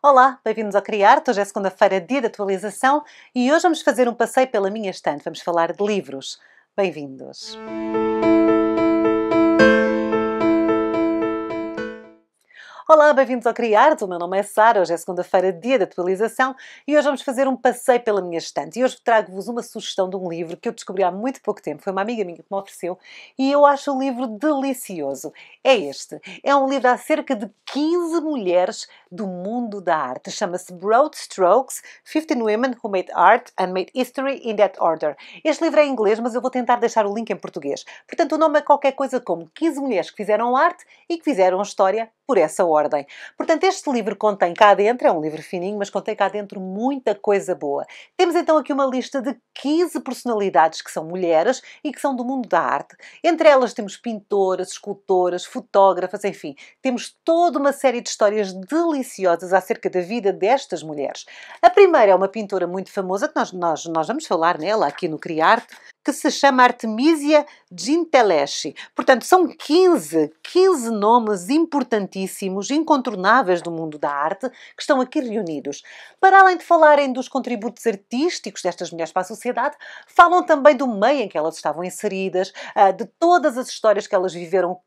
Olá, bem-vindos ao Criar. Hoje é segunda-feira, dia de atualização, e hoje vamos fazer um passeio pela minha estante. Vamos falar de livros. Bem-vindos. Olá, bem-vindos ao Criar. O meu nome é Sara. Hoje é segunda-feira, dia de atualização, e hoje vamos fazer um passeio pela minha estante. E hoje trago-vos uma sugestão de um livro que eu descobri há muito pouco tempo. Foi uma amiga minha que me ofereceu e eu acho o livro delicioso. É este. É um livro acerca de 15 mulheres do mundo da arte. Chama-se Broad Strokes: 15 Women Who Made Art and Made History in That Order. Este livro é em inglês, mas eu vou tentar deixar o link em português. Portanto, o nome é qualquer coisa como 15 mulheres que fizeram arte e que fizeram história por essa ordem. Portanto, este livro contém cá dentro, é um livro fininho, mas contém cá dentro muita coisa boa. Temos então aqui uma lista de 15 personalidades que são mulheres e que são do mundo da arte. Entre elas temos pintoras, escultoras, fotógrafas, enfim, temos toda uma série de histórias deliciosas acerca da vida destas mulheres. A primeira é uma pintora muito famosa, que nós, nós, nós vamos falar nela aqui no Criarte, que se chama Artemisia Ginteleschi. Portanto, são 15, 15 nomes importantíssimos, incontornáveis do mundo da arte, que estão aqui reunidos. Para além de falarem dos contributos artísticos destas mulheres para a sociedade, falam também do meio em que elas estavam inseridas, ah, de todas as histórias que elas viveram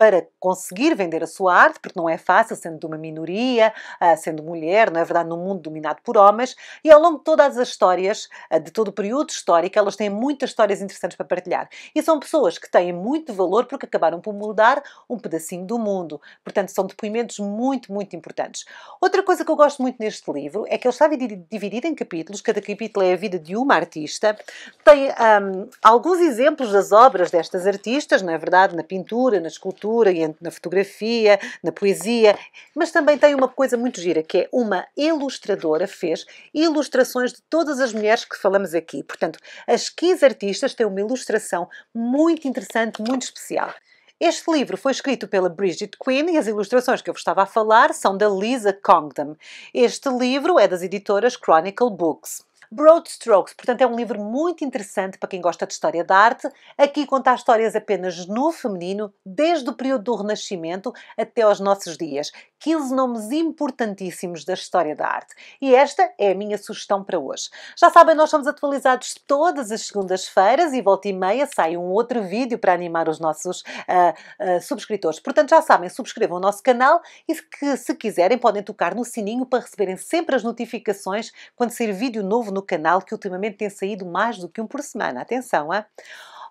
para conseguir vender a sua arte, porque não é fácil, sendo de uma minoria, ah, sendo mulher, não é verdade, num mundo dominado por homens, e ao longo de todas as histórias, ah, de todo o período histórico, elas têm muitas histórias interessantes para partilhar. E são pessoas que têm muito valor porque acabaram por mudar um pedacinho do mundo. Portanto, são depoimentos muito, muito importantes. Outra coisa que eu gosto muito neste livro é que ele está dividido em capítulos, cada capítulo é a vida de uma artista, tem um, ah, alguns exemplos das obras destas artistas, não é verdade, na pintura, na escultura, literatura, e na fotografia, na poesia, mas também tem uma coisa muito gira, que é uma ilustradora fez ilustrações de todas as mulheres que falamos aqui. Portanto, as 15 artistas têm uma ilustração muito interessante, muito especial. Este livro foi escrito pela Bridget Quinn e as ilustrações que eu vos estava a falar são da Lisa Congdon. Este livro é das editoras Chronicle Books. Broad Strokes, portanto, é um livro muito interessante para quem gosta de história da arte. Aqui conta histórias apenas no feminino, desde o período do Renascimento até aos nossos dias. 15 nomes importantíssimos da história da arte. E esta é a minha sugestão para hoje. Já sabem, nós somos atualizados todas as segundas-feiras e volta e meia sai um outro vídeo para animar os nossos uh, uh, subscritores. Portanto, já sabem, subscrevam o nosso canal e que, se quiserem, podem tocar no sininho para receberem sempre as notificações quando sair vídeo novo no canal, que ultimamente tem saído mais do que um por semana. Atenção, hein?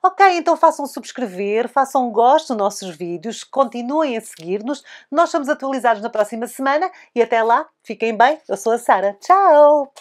Ok, então façam subscrever, façam gosto dos nossos vídeos, continuem a seguir-nos. Nós estamos atualizados na próxima semana e até lá, fiquem bem. Eu sou a Sara. Tchau!